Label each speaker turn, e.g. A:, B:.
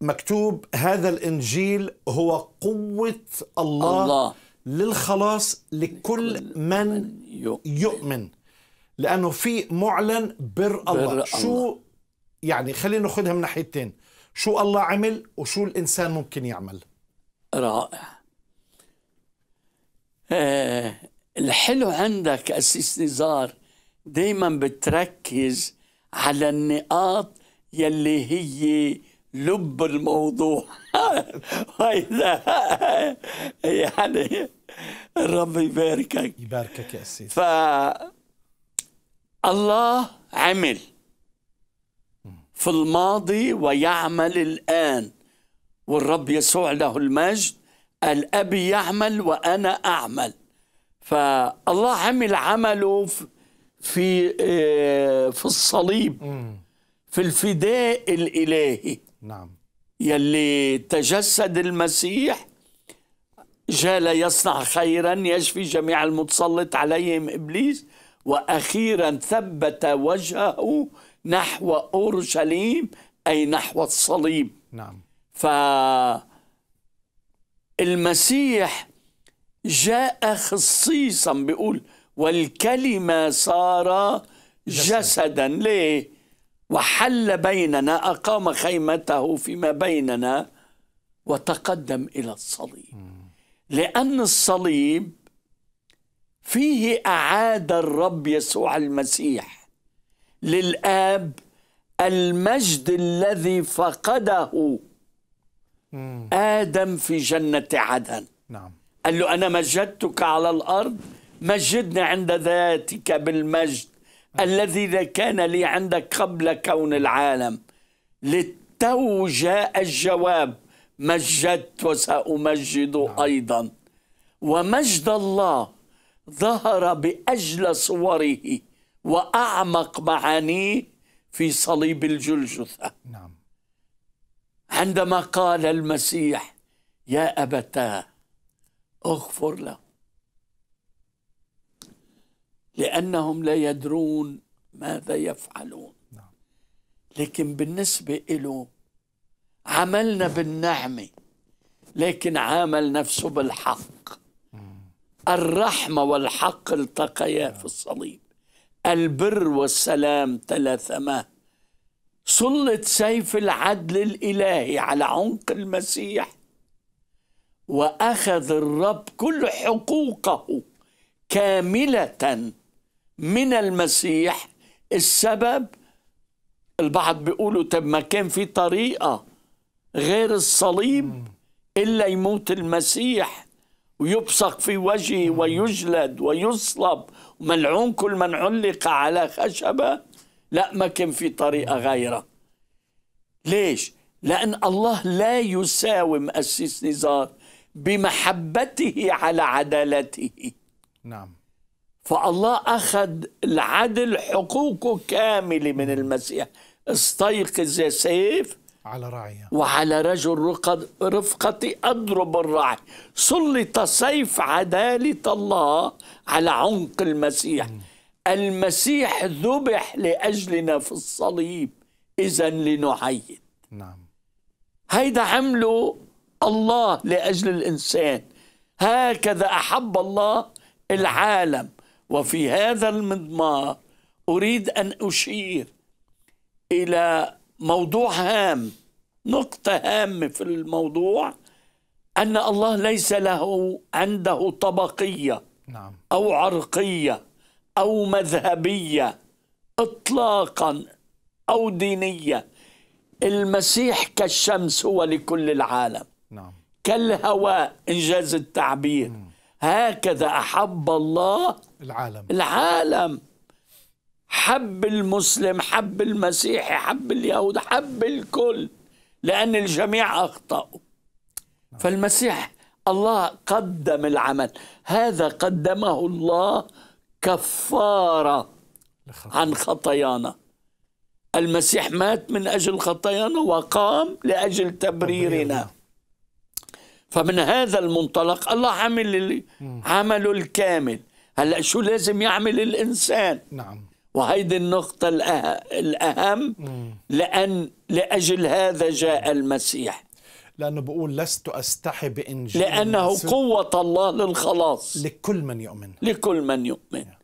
A: مكتوب هذا الانجيل هو قوه الله, الله. للخلاص لكل, لكل من, من يؤمن. لانه في معلن بر الله بر شو يعني خلينا ناخذها من ناحيتين شو الله عمل وشو الانسان ممكن يعمل رائع آه الحلو عندك أسيس نزار دايما بتركز على النقاط يلي هي لب الموضوع وإذا يعني الرب يباركك يباركك يا سيدي ف الله عمل في الماضي ويعمل الآن والرب يسوع له المجد الابي يعمل وأنا أعمل فالله عمل عمله في في الصليب في الفداء الالهي نعم يلي تجسد المسيح جال يصنع خيرا يشفي جميع المتسلط عليهم ابليس واخيرا ثبت وجهه نحو اورشليم اي نحو الصليب نعم ف المسيح جاء خصيصا بيقول والكلمه صار جسدا ليه وحل بيننا أقام خيمته فيما بيننا وتقدم إلى الصليب لأن الصليب فيه أعاد الرب يسوع المسيح للآب المجد الذي فقده آدم في جنة عدن نعم قال له أنا مجدتك على الأرض مجدني عند ذاتك بالمجد الذي كان لي عندك قبل كون العالم للتو جاء الجواب مجدت وسأمجد نعم. أيضا ومجد الله ظهر بأجل صوره وأعمق معانيه في صليب الجلجثة نعم عندما قال المسيح يا أبتاه اغفر له لأنهم لا يدرون ماذا يفعلون نعم. لكن بالنسبة له عملنا بالنعمة لكن عامل نفسه بالحق الرحمة والحق التقيا نعم. في الصليب البر والسلام تلاثما سلط سيف العدل الإلهي على عنق المسيح وأخذ الرب كل حقوقه كاملة من المسيح السبب البعض بيقولوا طب ما كان في طريقة غير الصليب إلا يموت المسيح ويبصق في وجهه ويجلد ويصلب ملعون كل من علق على خشبة لا ما كان في طريقة غيره ليش؟ لأن الله لا يساوم قسيس نزار بمحبته على عدالته نعم فالله أخذ العدل حقوقه كاملة من المسيح استيقظ يا سيف على رعية وعلى رجل رفقتي أضرب الرعي سلط سيف عدالة الله على عنق المسيح م. المسيح ذبح لأجلنا في الصليب إذا لنعيد نعم هيدا عمله الله لأجل الإنسان هكذا أحب الله العالم وفي هذا المضمار أريد أن أشير إلى موضوع هام نقطة هامة في الموضوع أن الله ليس له عنده طبقية نعم. أو عرقية أو مذهبية إطلاقا أو دينية المسيح كالشمس هو لكل العالم نعم. كالهواء إنجاز التعبير مم. هكذا أحب الله العالم العالم حب المسلم حب المسيحي حب اليهود حب الكل لأن الجميع أخطأوا نعم. فالمسيح الله قدم العمل هذا قدمه الله كفارة عن خطايانا المسيح مات من أجل خطايانا وقام لأجل تبريرنا فمن هذا المنطلق الله عمل عمله الكامل هلا شو لازم يعمل الانسان نعم وهيدي النقطة الأهم لأن لأجل هذا جاء المسيح لأنه بقول لست أستحي بإنجيل لأنه قوة الله للخلاص لكل من يؤمن لكل من يؤمن نعم.